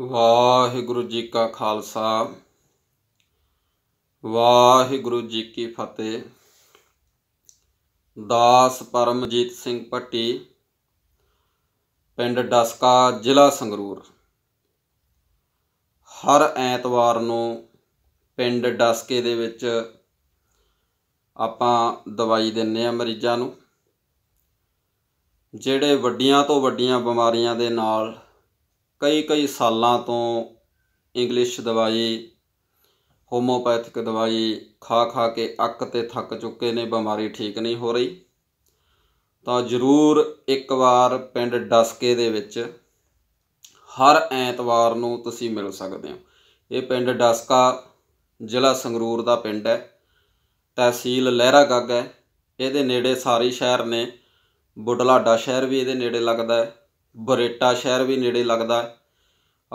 ਵਾਹਿਗੁਰੂ ਜੀ ਕਾ ਖਾਲਸਾ ਵਾਹਿਗੁਰੂ ਜੀ ਕੀ ਫਤਿਹ ਦਾਸ ਪਰਮਜੀਤ ਸਿੰਘ ਪੱਟੀ ਪਿੰਡ ਡਸਕਾ ਜ਼ਿਲ੍ਹਾ ਸੰਗਰੂਰ ਹਰ ਐਤਵਾਰ ਨੂੰ ਪਿੰਡ ਡਸਕੇ ਦੇ ਵਿੱਚ ਆਪਾਂ ਦਵਾਈ ਦਿੰਨੇ ਆ ਮਰੀਜ਼ਾਂ ਨੂੰ ਜਿਹੜੇ ਵੱਡੀਆਂ ਤੋਂ ਵੱਡੀਆਂ ਬਿਮਾਰੀਆਂ ਦੇ ਨਾਲ ਕਈ ਕਈ ਸਾਲਾਂ ਤੋਂ ਇੰਗਲਿਸ਼ ਦਵਾਈ ਹੋਮੋਪੈਥਿਕ ਦਵਾਈ ਖਾ ਖਾ ਕੇ ਅੱਕ ਤੇ ਥੱਕ ਚੁੱਕੇ ਨੇ ਬਿਮਾਰੀ ਠੀਕ ਨਹੀਂ ਹੋ ਰਹੀ ਤਾਂ ਜ਼ਰੂਰ ਇੱਕ ਵਾਰ ਪਿੰਡ ਡਸਕੇ ਦੇ ਵਿੱਚ ਹਰ ਐਤਵਾਰ ਨੂੰ ਤੁਸੀਂ ਮਿਲ ਸਕਦੇ ਹੋ ਇਹ ਪਿੰਡ ਡਸਕਾ ਜ਼ਿਲ੍ਹਾ ਸੰਗਰੂਰ ਦਾ ਪਿੰਡ ਹੈ ਤਹਿਸੀਲ ਲਹਿਰਾ ਗੱਗ ਹੈ ਇਹਦੇ ਨੇੜੇ ਸਾਰੇ ਸ਼ਹਿਰ ਨੇ ਬੁੱਢਲਾਡਾ ਸ਼ਹਿਰ ਵੀ ਇਹਦੇ ਨੇੜੇ ਲੱਗਦਾ ਹੈ ਬਰੇਟਾ ਸ਼ਹਿਰ ਵੀ ਨੇੜੇ ਲੱਗਦਾ ਹੈ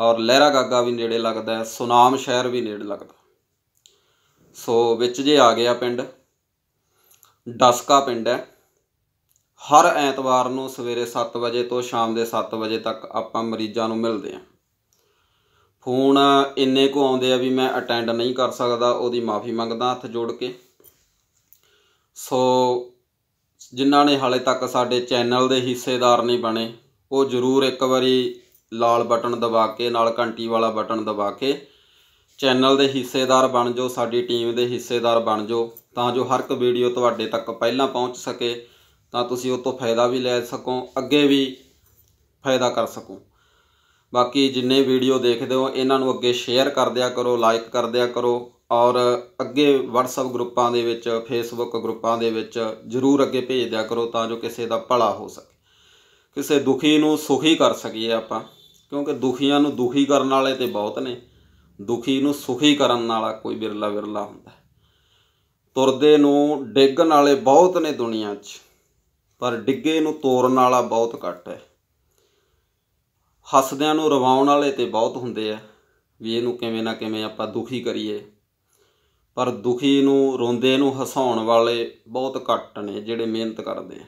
ਔਰ ਲਹਿਰਾ ਗਾਗਾ ਵੀ ਨੇੜੇ ਲੱਗਦਾ ਹੈ ਸੁਨਾਮ ਸ਼ਹਿਰ ਵੀ ਨੇੜੇ ਲੱਗਦਾ ਸੋ ਵਿੱਚ ਜੇ ਆ ਗਿਆ ਪਿੰਡ ਡਸਕਾ ਪਿੰਡ ਹੈ ਹਰ ਐਤਵਾਰ ਨੂੰ ਸਵੇਰੇ 7 ਵਜੇ ਤੋਂ ਸ਼ਾਮ ਦੇ 7 ਵਜੇ ਤੱਕ ਆਪਾਂ ਮਰੀਜ਼ਾਂ ਨੂੰ ਮਿਲਦੇ ਆ ਫੋਨ ਇੰਨੇ ਕੋ ਆਉਂਦੇ ਆ ਵੀ ਮੈਂ ਅਟੈਂਡ ਨਹੀਂ ਕਰ ਸਕਦਾ ਉਹਦੀ ਮਾਫੀ ਮੰਗਦਾ ਹੱਥ ਜੋੜ ਕੇ ਸੋ ਜਿਨ੍ਹਾਂ ਨੇ ਹਾਲੇ ਤੱਕ ਸਾਡੇ ਚੈਨਲ ਦੇ ਹਿੱਸੇਦਾਰ ਨਹੀਂ ਬਣੇ ਉਹ ਜ਼ਰੂਰ ਇੱਕ ਵਾਰੀ ਲਾਲ ਬਟਨ ਦਬਾ ਕੇ ਨਾਲ ਘੰਟੀ ਵਾਲਾ ਬਟਨ ਦਬਾ ਕੇ ਚੈਨਲ ਦੇ ਹਿੱਸੇਦਾਰ ਬਣ ਜਾਓ ਸਾਡੀ ਟੀਮ ਦੇ ਹਿੱਸੇਦਾਰ ਬਣ ਜਾਓ ਤਾਂ ਜੋ ਹਰ ਇੱਕ ਵੀਡੀਓ ਤੁਹਾਡੇ ਤੱਕ ਪਹਿਲਾਂ ਪਹੁੰਚ ਸਕੇ ਤਾਂ ਤੁਸੀਂ ਉਹ ਤੋਂ ਫਾਇਦਾ ਵੀ ਲੈ ਸਕੋ ਅੱਗੇ ਵੀ ਫਾਇਦਾ ਕਰ ਸਕੋ ਬਾਕੀ ਜਿੰਨੇ ਵੀਡੀਓ ਦੇਖਦੇ ਹੋ ਇਹਨਾਂ ਨੂੰ ਅੱਗੇ ਸ਼ੇਅਰ ਕਰ ਦਿਆ ਕਰੋ ਲਾਈਕ ਕਰ ਦਿਆ ਕਰੋ ਔਰ ਅੱਗੇ WhatsApp ਗਰੁੱਪਾਂ ਦੇ ਵਿੱਚ Facebook ਗਰੁੱਪਾਂ ਦੇ ਵਿੱਚ ਜ਼ਰੂਰ ਅੱਗੇ ਭੇਜ ਦਿਆ ਕਰੋ ਤਾਂ ਜੋ ਕਿਸੇ ਦਾ ਭਲਾ ਹੋ ਸਕੇ ਕਿਸੇ ਦੁਖੀ ਨੂੰ ਸੁਖੀ ਕਰ ਸਕੀਏ ਆਪਾਂ ਕਿਉਂਕਿ ਦੁਖੀਆਂ ਨੂੰ ਦੁਖੀ ਕਰਨ ਵਾਲੇ ਤੇ ਬਹੁਤ ਨੇ ਦੁਖੀ ਨੂੰ ਸੁਖੀ ਕਰਨ ਵਾਲਾ ਕੋਈ ਬਿਰਲਾ ਬਿਰਲਾ ਹੁੰਦਾ ਤੁਰਦੇ ਨੂੰ ਡਿੱਗਣ ਵਾਲੇ ਬਹੁਤ ਨੇ ਦੁਨੀਆ 'ਚ ਪਰ ਡਿੱਗੇ ਨੂੰ ਤੋੜਨ ਵਾਲਾ ਬਹੁਤ ਘੱਟ ਹੈ ਹੱਸਦਿਆਂ ਨੂੰ ਰਵਾਉਣ ਵਾਲੇ ਤੇ ਬਹੁਤ ਹੁੰਦੇ ਆ ਵੀ ਇਹਨੂੰ ਕਿਵੇਂ ਨਾ ਕਿਵੇਂ ਆਪਾਂ ਦੁਖੀ ਕਰੀਏ ਪਰ ਦੁਖੀ ਨੂੰ ਰੋਂਦੇ ਨੂੰ ਹਸਾਉਣ ਵਾਲੇ ਬਹੁਤ ਘੱਟ ਨੇ ਜਿਹੜੇ ਮਿਹਨਤ ਕਰਦੇ ਆ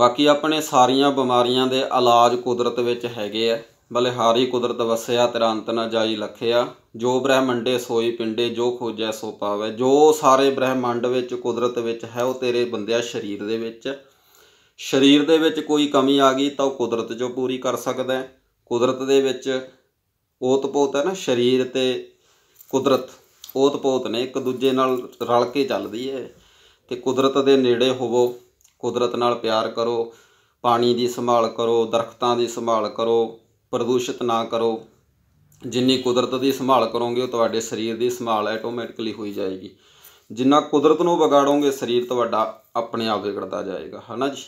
ਬਾਕੀ ਆਪਣੇ ਸਾਰੀਆਂ ਬਿਮਾਰੀਆਂ ਦੇ ਇਲਾਜ ਕੁਦਰਤ ਵਿੱਚ ਹੈਗੇ ਆ ਬਲਿਹਾਰੀ ਕੁਦਰਤ ਵਸਿਆ ਤੇਰਾ ਅੰਤ ਨਾ ਜਾਈ ਲਖਿਆ ਜੋ ਬ੍ਰਹਿਮੰਡੇ ਸੋਈ ਪਿੰਡੇ ਜੋ ਖੋਜੈ ਸੋ ਪਾਵੇ ਜੋ ਸਾਰੇ ਬ੍ਰਹਿਮੰਡ ਵਿੱਚ ਕੁਦਰਤ ਵਿੱਚ ਹੈ ਉਹ ਤੇਰੇ ਬੰਦਿਆ ਸਰੀਰ ਦੇ ਵਿੱਚ ਸਰੀਰ ਦੇ ਵਿੱਚ ਕੋਈ ਕਮੀ ਆ ਗਈ ਤਾਂ ਉਹ ਕੁਦਰਤ ਜੋ ਪੂਰੀ ਕਰ ਸਕਦਾ ਹੈ ਕੁਦਰਤ ਦੇ ਵਿੱਚ ਪੋਤ ਹੈ ਨਾ ਸਰੀਰ ਤੇ ਕੁਦਰਤ ਪੋਤ ਨੇ ਇੱਕ ਦੂਜੇ ਨਾਲ ਰਲ ਕੇ ਚੱਲਦੀ ਹੈ ਤੇ ਕੁਦਰਤ ਦੇ ਨੇੜੇ ਹੋਵੋ ਕੁਦਰਤ ਨਾਲ ਪਿਆਰ ਕਰੋ ਪਾਣੀ ਦੀ ਸੰਭਾਲ ਕਰੋ ਦਰਖਤਾਂ ਦੀ ਸੰਭਾਲ ਕਰੋ ਪ੍ਰਦੂਸ਼ਿਤ ਨਾ ਕਰੋ ਜਿੰਨੀ ਕੁਦਰਤ ਦੀ ਸੰਭਾਲ ਕਰੋਗੇ ਉਹ ਤੁਹਾਡੇ ਸਰੀਰ ਦੀ ਸੰਭਾਲ ਆਟੋਮੈਟਿਕਲੀ ਹੋਈ ਜਾਏਗੀ ਜਿੰਨਾ ਕੁਦਰਤ ਨੂੰ ਵਿਗਾੜੋਗੇ ਸਰੀਰ ਤੁਹਾਡਾ ਆਪਣੇ ਆਪ ਵਿਗੜਦਾ ਜਾਏਗਾ ਹਨਾ ਜੀ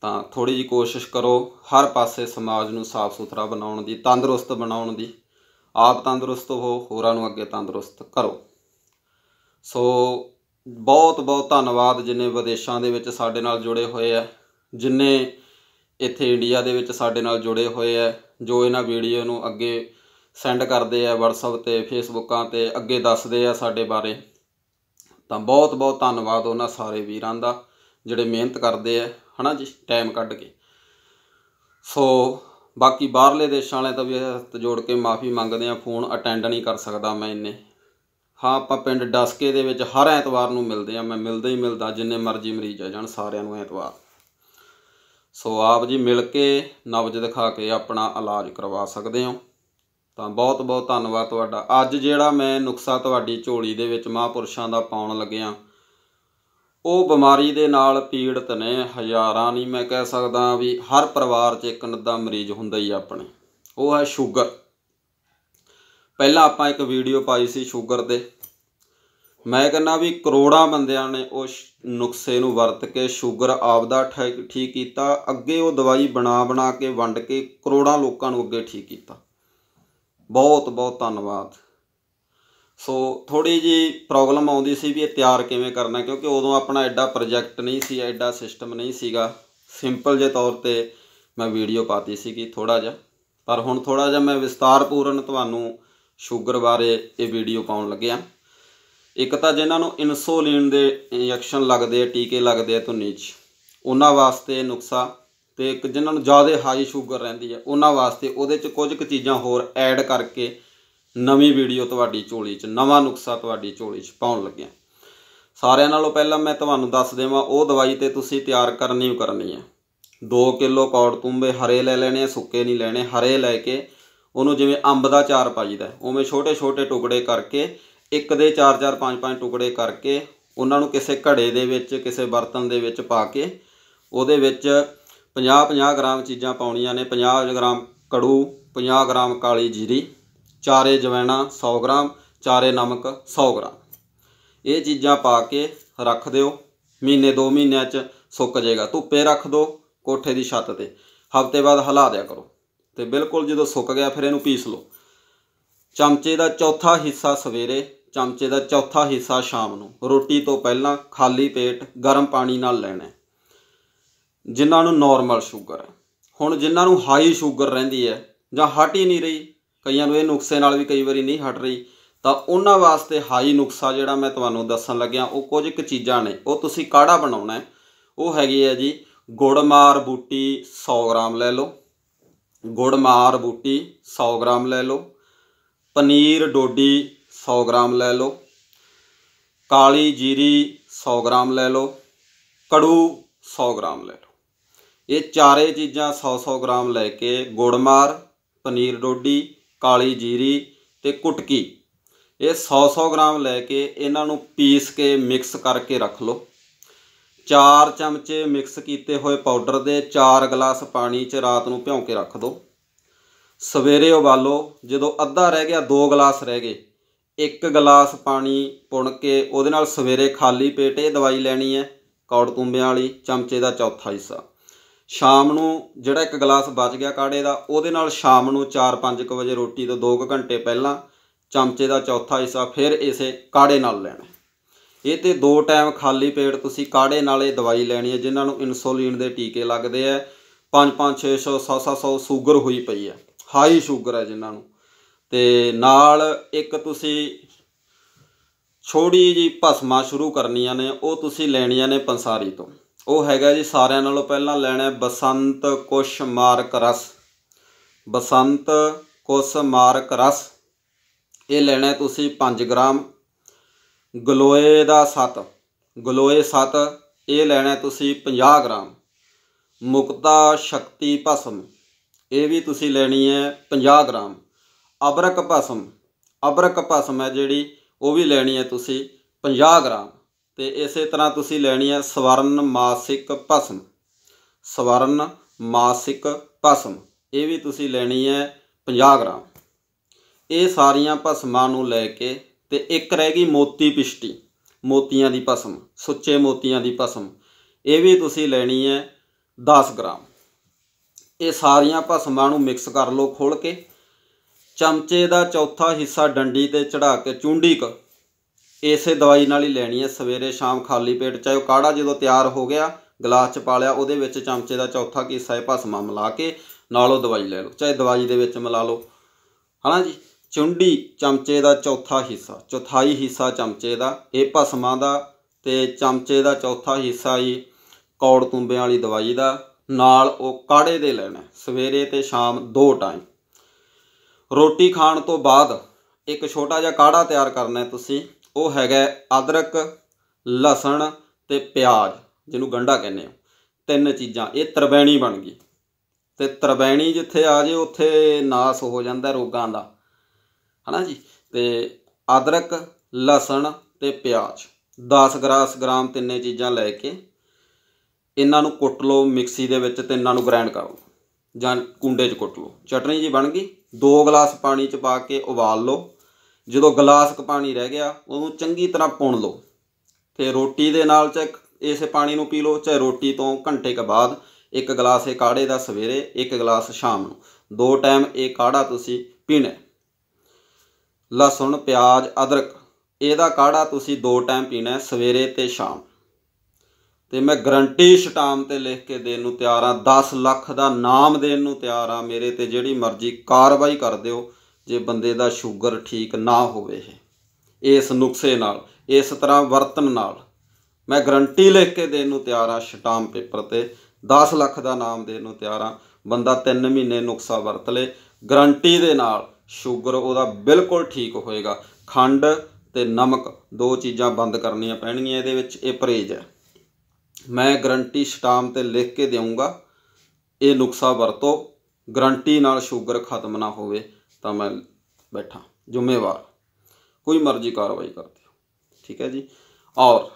ਤਾਂ ਥੋੜੀ ਜੀ ਕੋਸ਼ਿਸ਼ ਕਰੋ ਹਰ ਪਾਸੇ ਸਮਾਜ ਨੂੰ ਸਾਫ਼ ਸੁਥਰਾ ਬਣਾਉਣ ਦੀ ਤੰਦਰੁਸਤ ਬਣਾਉਣ ਦੀ ਆਪ ਤੰਦਰੁਸਤ ਹੋ ਹੋਰਾਂ ਨੂੰ ਅੱਗੇ ਤੰਦਰੁਸਤ ਕਰੋ ਸੋ ਬਹੁਤ ਬਹੁਤ ਧੰਨਵਾਦ ਜਿਨੇ ਵਿਦੇਸ਼ਾਂ ਦੇ ਵਿੱਚ ਸਾਡੇ ਨਾਲ ਜੁੜੇ ਹੋਏ ਆ ਜਿਨੇ ਇੱਥੇ ਇੰਡੀਆ ਦੇ ਵਿੱਚ ਸਾਡੇ ਨਾਲ ਜੁੜੇ ਹੋਏ ਆ ਜੋ ਇਹਨਾਂ ਵੀਡੀਓ ਨੂੰ ਅੱਗੇ ਸੈਂਡ ਕਰਦੇ ਆ WhatsApp ਤੇ Facebookਾਂ ਤੇ ਅੱਗੇ ਦੱਸਦੇ ਆ ਸਾਡੇ ਬਾਰੇ ਤਾਂ ਬਹੁਤ ਬਹੁਤ ਧੰਨਵਾਦ ਉਹਨਾਂ ਸਾਰੇ ਵੀਰਾਂ ਦਾ ਜਿਹੜੇ ਮਿਹਨਤ ਕਰਦੇ ਆ ਹਨਾ ਜੀ ਟਾਈਮ ਕੱਢ ਕੇ ਸੋ ਬਾਕੀ ਬਾਹਰਲੇ ਦੇਸ਼ਾਂ ਵਾਲੇ ਤਾਂ ਵੀ ਜੋੜ ਕੇ ਮਾਫੀ ਮੰਗਦੇ ਆ ਫੋਨ ਅਟੈਂਡ ਨਹੀਂ ਕਰ ਸਕਦਾ ਮੈਂ ਇੰਨੇ ਹਾਂ ਆਪਾਂ ਪਿੰਡ ਡਸਕੇ ਦੇ ਵਿੱਚ ਹਰ ਐਤਵਾਰ ਨੂੰ ਮਿਲਦੇ ਆ ਮੈਂ ਮਿਲਦਾ ਹੀ ਮਿਲਦਾ ਜਿੰਨੇ ਮਰਜ਼ੀ ਮਰੀਜ਼ ਆ ਜਾਣ ਸਾਰਿਆਂ ਨੂੰ ਐਤਵਾਰ ਸੋ ਆਪ ਜੀ ਮਿਲ ਕੇ ਨਬਜ ਦਿਖਾ ਕੇ ਆਪਣਾ ਇਲਾਜ ਕਰਵਾ ਸਕਦੇ ਹੋ ਤਾਂ ਬਹੁਤ ਬਹੁਤ ਧੰਨਵਾਦ ਤੁਹਾਡਾ ਅੱਜ ਜਿਹੜਾ ਮੈਂ ਨੁਕਸਾ ਤੁਹਾਡੀ ਝੋਲੀ ਦੇ ਵਿੱਚ ਮਹਾਪੁਰਸ਼ਾਂ ਦਾ ਪਾਉਣ ਲੱਗਿਆ ਉਹ ਬਿਮਾਰੀ ਦੇ ਨਾਲ ਪੀੜਤ ਨੇ ਹਜ਼ਾਰਾਂ ਨਹੀਂ ਮੈਂ ਕਹਿ ਸਕਦਾ ਵੀ ਹਰ ਪਰਿਵਾਰ 'ਚ ਇੱਕ ਨਦਾ ਮਰੀਜ਼ ਹੁੰਦਾ ਹੀ ਆਪਣੇ ਉਹ ਹੈ ਸ਼ੂਗਰ ਪਹਿਲਾਂ ਆਪਾਂ ਇੱਕ ਵੀਡੀਓ ਪਾਈ ਸੀ ਸ਼ੂਗਰ ਦੇ ਮੈਂ ਕਹਿੰਦਾ ਵੀ ਕਰੋੜਾਂ ਬੰਦਿਆਂ ਨੇ ਉਸ ਨੁਕਸੇ ਨੂੰ ਵਰਤ ਕੇ ਸ਼ੂਗਰ ਆਪਦਾ ਠੀਕ ਕੀਤਾ ਅੱਗੇ ਉਹ ਦਵਾਈ ਬਣਾ ਬਣਾ ਕੇ ਵੰਡ ਕੇ ਕਰੋੜਾਂ ਲੋਕਾਂ ਨੂੰ ਅੱਗੇ ਠੀਕ ਕੀਤਾ ਬਹੁਤ ਬਹੁਤ ਧੰਨਵਾਦ ਸੋ ਥੋੜੀ ਜੀ ਪ੍ਰੋਬਲਮ ਆਉਂਦੀ ਸੀ ਵੀ ਇਹ ਤਿਆਰ ਕਿਵੇਂ ਕਰਨਾ ਕਿਉਂਕਿ ਉਦੋਂ ਆਪਣਾ ਐਡਾ ਪ੍ਰੋਜੈਕਟ ਨਹੀਂ ਸੀ ਐਡਾ ਸਿਸਟਮ ਨਹੀਂ ਸੀਗਾ ਸਿੰਪਲ ਜੇ ਤੌਰ ਤੇ ਮੈਂ ਵੀਡੀਓ ਪਾਤੀ ਸੀ ਕਿ ਥੋੜਾ ਜਿਹਾ ਪਰ ਹੁਣ ਥੋੜਾ ਜਿਹਾ ਮੈਂ ਵਿਸਤਾਰਪੂਰਨ ਤੁਹਾਨੂੰ ਸ਼ੂਗਰ ਬਾਰੇ ਇਹ ਵੀਡੀਓ ਪਾਉਣ ਲੱਗੇ ਆ ਇੱਕ ਤਾਂ ਜਿਨ੍ਹਾਂ ਨੂੰ ਇਨਸੂਲਿਨ ਦੇ ਇੰਜੈਕਸ਼ਨ ਲੱਗਦੇ ਆ ਟੀਕੇ ਲੱਗਦੇ ਆ ਤੁਨੀ 'ਚ ਉਹਨਾਂ ਵਾਸਤੇ ਨੁਕਸਾ ਤੇ ਇੱਕ ਜਿਨ੍ਹਾਂ ਨੂੰ ਜ਼ਿਆਦਾ ਹਾਈ ਸ਼ੂਗਰ ਰਹਿੰਦੀ ਆ ਉਹਨਾਂ ਵਾਸਤੇ ਉਹਦੇ 'ਚ ਕੁਝ ਕੁ ਚੀਜ਼ਾਂ ਹੋਰ ਐਡ ਕਰਕੇ ਨਵੀਂ ਵੀਡੀਓ ਤੁਹਾਡੀ ਝੋਲੀ 'ਚ ਨਵਾਂ ਨੁਕਸਾ ਤੁਹਾਡੀ ਝੋਲੀ 'ਚ ਪਾਉਣ ਲੱਗਿਆ ਸਾਰਿਆਂ ਨਾਲੋਂ ਪਹਿਲਾਂ ਮੈਂ ਤੁਹਾਨੂੰ ਦੱਸ ਦੇਵਾਂ ਉਹ ਦਵਾਈ ਤੇ ਤੁਸੀਂ ਤਿਆਰ ਕਰਨੀ ਕਰਨੀ ਆ 2 ਕਿਲੋ ਕੌੜ ਤੁੰਬੇ ਹਰੇ ਲੈ ਲੈਣੇ ਸੁੱਕੇ ਨਹੀਂ ਲੈਣੇ ਹਰੇ ਲੈ ਕੇ ਉਹਨੂੰ ਜਿਵੇਂ ਅੰਬ ਦਾ ਚਾਰ ਪਾਈਦਾ ਉਵੇਂ ਛੋਟੇ ਛੋਟੇ ਟੁਕੜੇ ਕਰਕੇ ਇੱਕ ਦੇ 4-4 5-5 ਟੁਕੜੇ ਕਰਕੇ ਉਹਨਾਂ ਨੂੰ ਕਿਸੇ ਘੜੇ ਦੇ ਵਿੱਚ ਕਿਸੇ ਬਰਤਨ ਦੇ ਵਿੱਚ ਪਾ ਕੇ ਉਹਦੇ ਵਿੱਚ 50-50 ਗ੍ਰਾਮ ਚੀਜ਼ਾਂ ਪਾਉਣੀਆਂ ਨੇ 50 ਗ੍ਰਾਮ ਕੜੂ 50 ਗ੍ਰਾਮ ਕਾਲੀ ਜੀਰੀ ਚਾਰੇ ਜਵੈਣਾ 100 ਗ੍ਰਾਮ ਚਾਰੇ ਨਮਕ 100 ਗ੍ਰਾਮ ਇਹ ਚੀਜ਼ਾਂ ਪਾ ਕੇ ਰੱਖ ਦਿਓ ਮਹੀਨੇ 2 ਮਹੀਨਿਆਂ 'ਚ ਸੁੱਕ ਜਾਏਗਾ ਧੁੱਪੇ ਰੱਖ ਦਿਓ ਕੋਠੇ ਦੀ ਛੱਤ ਤੇ ਹਫ਼ਤੇ ਬਾਅਦ ਹਲਾ ਦਿਆ ਕਰੋ ਤੇ ਬਿਲਕੁਲ ਜਦੋਂ ਸੁੱਕ ਗਿਆ ਫਿਰ ਇਹਨੂੰ ਪੀਸ ਲਓ ਚਮਚੇ ਦਾ ਚੌਥਾ ਹਿੱਸਾ ਸਵੇਰੇ ਚਮਚੇ ਦਾ ਚੌਥਾ ਹਿੱਸਾ ਸ਼ਾਮ ਨੂੰ ਰੋਟੀ ਤੋਂ ਪਹਿਲਾਂ ਖਾਲੀ ਪੇਟ ਗਰਮ ਪਾਣੀ ਨਾਲ ਲੈਣਾ ਜਿਨ੍ਹਾਂ ਨੂੰ ਨਾਰਮਲ ਸ਼ੂਗਰ ਹੈ ਹੁਣ ਜਿਨ੍ਹਾਂ ਨੂੰ ਹਾਈ ਸ਼ੂਗਰ ਰਹਿੰਦੀ ਹੈ ਜਾਂ ਹਟ ਹੀ ਨਹੀਂ ਰਹੀ ਕਈਆਂ ਨੂੰ ਇਹ ਨੁਕਸੇ ਨਾਲ ਵੀ ਕਈ ਵਾਰੀ ਨਹੀਂ ਹਟ ਰਹੀ ਤਾਂ ਉਹਨਾਂ ਵਾਸਤੇ ਹਾਈ ਨੁਕਸਾ ਜਿਹੜਾ ਮੈਂ ਤੁਹਾਨੂੰ ਦੱਸਣ ਲੱਗਿਆ ਉਹ ਕੁਝ ਇੱਕ ਚੀਜ਼ਾਂ ਨੇ ਉਹ ਤੁਸੀਂ ਕਾੜਾ ਬਣਾਉਣਾ ਉਹ ਹੈਗੇ ਆ ਜੀ ਗੁੜਮਾਰ ਬੂਟੀ 100 ਗ੍ਰਾਮ ਲੈ ਲਓ ਗੁੜਮਾਰ ਮਾਰ ਬੂਟੀ 100 ਗ੍ਰਾਮ ਲੈ ਲਓ ਪਨੀਰ ਡੋਡੀ 100 ਗ੍ਰਾਮ ਲੈ ਲਓ ਕਾਲੀ ਜੀਰੀ 100 ਗ੍ਰਾਮ ਲੈ ਲਓ ਕੜੂ 100 ਗ੍ਰਾਮ ਲੈ ਲਓ ਇਹ ਚਾਰੇ ਚੀਜ਼ਾਂ 100-100 ਗ੍ਰਾਮ ਲੈ ਕੇ ਗੁੜਮਾਰ ਮਾਰ ਪਨੀਰ ਡੋਡੀ ਕਾਲੀ ਜੀਰੀ ਤੇ ਕੁਟਕੀ ਇਹ 100-100 ਗ੍ਰਾਮ ਲੈ ਕੇ ਇਹਨਾਂ ਨੂੰ ਪੀਸ ਕੇ ਮਿਕਸ ਕਰਕੇ ਰੱਖ ਲਓ 4 ਚਮਚੇ ਮਿਕਸ ਕੀਤੇ ਹੋਏ ਪਾਊਡਰ ਦੇ 4 ਗਲਾਸ ਪਾਣੀ 'ਚ ਰਾਤ ਨੂੰ ਭਿਉਂ ਕੇ ਰੱਖ ਦਿਓ ਸਵੇਰੇ ਉਬਾਲੋ ਜਦੋਂ ਅੱਧਾ ਰਹਿ ਗਿਆ 2 ਗਲਾਸ ਰਹਿ ਗਏ ਇੱਕ ਗਲਾਸ ਪਾਣੀ ਪੁਣ ਕੇ ਉਹਦੇ ਨਾਲ ਸਵੇਰੇ ਖਾਲੀ ਪੇਟ ਇਹ ਦਵਾਈ ਲੈਣੀ ਹੈ ਕੌੜ ਤੁੰਬਿਆਂ ਵਾਲੀ ਚਮਚੇ ਦਾ ਚੌਥਾ ਹਿੱਸਾ ਸ਼ਾਮ ਨੂੰ ਜਿਹੜਾ ਇੱਕ ਗਲਾਸ ਬਚ ਗਿਆ ਕਾੜੇ ਦਾ ਉਹਦੇ ਨਾਲ ਸ਼ਾਮ ਨੂੰ 4-5 ਵਜੇ ਰੋਟੀ ਤੋਂ 2 ਘੰਟੇ ਪਹਿਲਾਂ ਚਮਚੇ ਦਾ ਚੌਥਾ ਹਿੱਸਾ ਫਿਰ ਇਸੇ ਕਾੜੇ ਨਾਲ ਲੈਣਾ ਇਹ ਤੇ ਦੋ ਟਾਈਮ ਖਾਲੀ ਪੇਟ ਤੁਸੀਂ ਕਾੜੇ ਨਾਲ ਇਹ ਦਵਾਈ ਲੈਣੀ ਹੈ ਜਿਨ੍ਹਾਂ ਨੂੰ ਇਨਸੂਲਿਨ ਦੇ ਟੀਕੇ ਲੱਗਦੇ ਆ 5 5 600 700 ਸ਼ੂਗਰ ਹੋਈ ਪਈ ਹੈ ਹਾਈ ਸ਼ੂਗਰ ਹੈ ਜਿਨ੍ਹਾਂ ਨੂੰ ਤੇ ਨਾਲ ਇੱਕ ਤੁਸੀਂ ਛੋੜੀ ਜੀ ਭਸਮਾ ਸ਼ੁਰੂ ਕਰਨੀਆਂ ਨੇ ਉਹ ਤੁਸੀਂ ਲੈਣੀਆਂ ਨੇ ਪੰਸਾਰੀ ਤੋਂ ਉਹ ਹੈਗਾ ਜੀ ਸਾਰਿਆਂ ਨਾਲੋਂ ਪਹਿਲਾਂ ਲੈਣਾ ਬਸੰਤ ਕੁਸ਼ ਮਾਰਕ ਰਸ ਬਸੰਤ ਕੁਸ਼ ਮਾਰਕ ਰਸ ਇਹ ਲੈਣਾ ਤੁਸੀਂ 5 ਗ੍ਰਾਮ ਗਲੋਏ ਦਾ 7 ਗਲੋਏ 7 ਇਹ ਲੈਣਾ ਤੁਸੀਂ 50 ਗ੍ਰਾਮ ਮੁਕਤਾ ਸ਼ਕਤੀ ਭਸਮ ਇਹ ਵੀ ਤੁਸੀਂ ਲੈਣੀ ਹੈ 50 ਗ੍ਰਾਮ ਅਬਰਕ ਭਸਮ ਅਬਰਕ ਭਸਮ ਹੈ ਜਿਹੜੀ ਉਹ ਵੀ ਲੈਣੀ ਹੈ ਤੁਸੀਂ 50 ਗ੍ਰਾਮ ਤੇ ਇਸੇ ਤਰ੍ਹਾਂ ਤੁਸੀਂ ਲੈਣੀ ਹੈ ਸਵਰਨ ਮਾਸਿਕ ਭਸਮ ਸਵਰਨ ਮਾਸਿਕ ਭਸਮ ਇਹ ਵੀ ਤੁਸੀਂ ਲੈਣੀ ਹੈ 50 ਗ੍ਰਾਮ ਇਹ ਸਾਰੀਆਂ ਭਸਮਾਂ ਨੂੰ ਲੈ ਕੇ ਤੇ ਇੱਕ ਰਹਿ ਗਈ ਮੋਤੀ ਪਿਸ਼ਟੀ ਮੋਤੀਆਂ ਦੀ ਭਸਮ ਸੁੱਚੇ ਮੋਤੀਆਂ ਦੀ ਭਸਮ ਇਹ ਵੀ ਤੁਸੀਂ ਲੈਣੀ ਹੈ 10 ਗ੍ਰਾਮ ਇਹ ਸਾਰੀਆਂ ਭਸਮਾਂ ਨੂੰ ਮਿਕਸ ਕਰ ਲਓ ਖੋਲ ਕੇ ਚਮਚੇ ਦਾ ਚੌਥਾ ਹਿੱਸਾ ਡੰਡੀ ਤੇ ਚੜਾ ਕੇ ਚੁੰਡੀ ਕ ਇਸੇ ਦਵਾਈ ਨਾਲ ਹੀ ਲੈਣੀ ਹੈ ਸਵੇਰੇ ਸ਼ਾਮ ਖਾਲੀ ਪੇਟ ਚਾਹੇ ਉਹ ਕਾੜਾ ਜਦੋਂ ਤਿਆਰ ਹੋ ਗਿਆ ਗਲਾਸ ਚ ਪਾ ਲਿਆ ਉਹਦੇ ਵਿੱਚ ਚਮਚੇ ਦਾ ਚੌਥਾ ਹਿੱਸਾ ਇਹ ਭਸਮਾ ਮਿਲਾ ਕੇ ਨਾਲੋਂ ਦਵਾਈ ਲੈ ਲਓ ਚਾਹੇ ਦਵਾਈ ਦੇ ਵਿੱਚ ਮਿਲਾ ਲਓ ਹਾਂਜੀ ਜੀ ਚੁੰਡੀ ਚਮਚੇ ਦਾ ਚੌਥਾ ਹਿੱਸਾ ਚੌਥਾਈ ਹਿੱਸਾ ਚਮਚੇ ਦਾ ਇਹ ਭਸਮਾਂ ਦਾ ਤੇ ਚਮਚੇ ਦਾ ਚੌਥਾ ਹਿੱਸਾ ਹੀ ਕੌੜ ਤੁੰਬਿਆਂ ਵਾਲੀ ਦਵਾਈ ਦਾ ਨਾਲ ਉਹ ਕਾੜੇ ਦੇ ਲੈਣਾ ਸਵੇਰੇ ਤੇ ਸ਼ਾਮ ਦੋ ਟਾਈਮ ਰੋਟੀ ਖਾਣ ਤੋਂ ਬਾਅਦ ਇੱਕ ਛੋਟਾ ਜਿਹਾ ਕਾੜਾ ਤਿਆਰ ਕਰਨਾ ਤੁਸੀਂ ਉਹ ਹੈਗਾ ਅਦਰਕ ਲਸਣ ਤੇ ਪਿਆਜ਼ ਜਿਹਨੂੰ ਗੰਡਾ ਕਹਿੰਦੇ ਆ ਤਿੰਨ ਚੀਜ਼ਾਂ ਇਹ ਤਰਬੈਣੀ ਬਣ ਗਈ ਤੇ ਤਰਬੈਣੀ ਜਿੱਥੇ ਆ ਜੇ ਉੱਥੇ ਨਾਸ ਹੋ ਜਾਂਦਾ ਰੋਗਾਂ ਦਾ ਹਨਾ ਜੀ ਤੇ ਅਦਰਕ ਲਸਣ ਤੇ ਪਿਆਜ਼ 10 ਗ੍ਰਾਸ ਗ੍ਰਾਮ ਤਿੰਨੇ ਚੀਜ਼ਾਂ ਲੈ ਕੇ ਇਹਨਾਂ ਨੂੰ ਕੁੱਟ ਲਓ ਮਿਕਸੀ ਦੇ ਵਿੱਚ ਤੇ ਇਹਨਾਂ ਨੂੰ ਗ੍ਰਾਈਂਡ ਕਰੋ ਜਾਂ ਕੁੰਡੇ 'ਚ ਕੁੱਟ ਲਓ ਚਟਨੀ ਜੀ ਬਣ ਗਈ 2 ਗਲਾਸ ਪਾਣੀ 'ਚ ਪਾ ਕੇ ਉਬਾਲ ਲਓ ਜਦੋਂ ਗਲਾਸ ਕ ਪਾਣੀ ਰਹਿ ਗਿਆ ਉਹਨੂੰ ਚੰਗੀ ਤਰ੍ਹਾਂ ਪੁਣ ਲਓ ਤੇ ਰੋਟੀ ਦੇ ਨਾਲ ਚ ਇਸੇ ਪਾਣੀ ਨੂੰ ਪੀ ਲਓ ਚਾਹ ਰੋਟੀ ਤੋਂ ਘੰਟੇ ਕ ਬਾਅਦ ਇੱਕ ਗਲਾਸ ਇਹ ਕਾੜੇ ਦਾ ਸਵੇਰੇ ਇੱਕ ਗਲਾਸ ਸ਼ਾਮ ਨੂੰ ਦੋ ਟਾਈਮ ਇਹ ਕਾੜਾ ਤੁਸੀਂ ਪੀਣਾ ਲਸਣ ਪਿਆਜ਼ ਅਦਰਕ ਇਹਦਾ ਕਾੜਾ ਤੁਸੀਂ ਦੋ ਟਾਈਮ ਪੀਣਾ ਸਵੇਰੇ ਤੇ ਸ਼ਾਮ ਤੇ ਮੈਂ ਗਰੰਟੀ ਸ਼ਟਾਮ ਤੇ ਲਿਖ ਕੇ ਦੇਣ ਨੂੰ ਤਿਆਰ ਆ 10 ਲੱਖ ਦਾ ਨਾਮ ਦੇਣ ਨੂੰ ਤਿਆਰ ਆ ਮੇਰੇ ਤੇ ਜਿਹੜੀ ਮਰਜ਼ੀ ਕਾਰਵਾਈ ਕਰ ਦਿਓ ਜੇ ਬੰਦੇ ਦਾ ਸ਼ੂਗਰ ਠੀਕ ਨਾ ਹੋਵੇ ਇਸ ਨੁਕਸੇ ਨਾਲ ਇਸ ਤਰ੍ਹਾਂ ਵਰਤਨ ਨਾਲ ਮੈਂ ਗਰੰਟੀ ਲਿਖ ਕੇ ਦੇਣ ਨੂੰ ਤਿਆਰ ਆ ਸ਼ਟਾਮ ਪੇਪਰ ਤੇ 10 ਲੱਖ ਦਾ ਨਾਮ ਦੇਣ ਨੂੰ ਤਿਆਰ ਆ ਬੰਦਾ 3 ਮਹੀਨੇ ਨੁਕਸਾ ਵਰਤ ਲੇ ਗਰੰਟੀ ਦੇ ਨਾਲ ਸ਼ੂਗਰ ਉਹਦਾ ਬਿਲਕੁਲ ਠੀਕ ਹੋਏਗਾ ਖੰਡ ਤੇ ਨਮਕ ਦੋ ਚੀਜ਼ਾਂ ਬੰਦ ਕਰਨੀਆਂ ਪੈਣਗੀਆਂ ਇਹਦੇ ਵਿੱਚ ਇਹ ਪਰੇਜ ਹੈ ਮੈਂ ਗਰੰਟੀ ਸਟਾਮ ਤੇ ਲਿਖ ਕੇ ਦੇਵਾਂਗਾ ਇਹ ਨੁਕਸਾ ਵਰਤੋ ਗਰੰਟੀ ਨਾਲ ਸ਼ੂਗਰ ਖਤਮ ਨਾ ਹੋਵੇ ਤਾਂ ਮੈਂ ਬੈਠਾ ਜ਼ਿੰਮੇਵਾਰ ਕੋਈ ਮਰਜ਼ੀ ਕਾਰਵਾਈ ਕਰ ਦਿਓ ਠੀਕ ਹੈ ਜੀ ਔਰ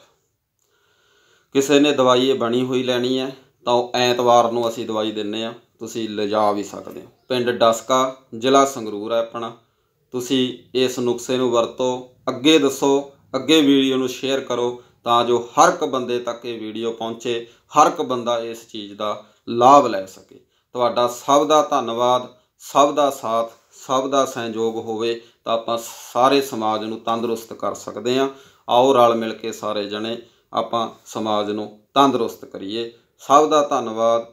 ਕਿਸੇ ਨੇ ਦਵਾਈ ਇਹ ਬਣੀ ਹੋਈ ਲੈਣੀ ਹੈ ਤਾਂ ਐਤਵਾਰ ਨੂੰ ਅਸੀਂ ਦਵਾਈ ਦਿੰਨੇ ਆ ਤੁਸੀਂ ਲਿਜਾ ਵੀ ਸਕਦੇ ਹੋ ਪਿੰਡ ਡਸਕਾ ਜ਼ਿਲ੍ਹਾ ਸੰਗਰੂਰ ਹੈ ਆਪਣਾ ਤੁਸੀਂ ਇਸ ਨੁਕਸੇ ਨੂੰ ਵਰਤੋ ਅੱਗੇ ਦੱਸੋ ਅੱਗੇ ਵੀਡੀਓ ਨੂੰ ਸ਼ੇਅਰ ਕਰੋ ਤਾਂ ਜੋ ਹਰ ਇੱਕ ਬੰਦੇ ਤੱਕ ਇਹ ਵੀਡੀਓ ਪਹੁੰਚੇ ਹਰ ਇੱਕ ਬੰਦਾ ਇਸ ਚੀਜ਼ ਦਾ ਲਾਭ ਲੈ ਸਕੇ ਤੁਹਾਡਾ ਸਭ ਦਾ ਧੰਨਵਾਦ ਸਭ ਦਾ ਸਾਥ ਸਭ ਦਾ ਸਹਿਯੋਗ ਹੋਵੇ ਤਾਂ ਆਪਾਂ ਸਾਰੇ ਸਮਾਜ ਨੂੰ ਤੰਦਰੁਸਤ ਕਰ ਸਕਦੇ ਹਾਂ ਆਓ ਰਲ ਮਿਲ ਕੇ ਸਾਰੇ ਜਣੇ ਆਪਾਂ ਸਮਾਜ ਨੂੰ ਤੰਦਰੁਸਤ ਕਰੀਏ ਸਭ ਦਾ ਧੰਨਵਾਦ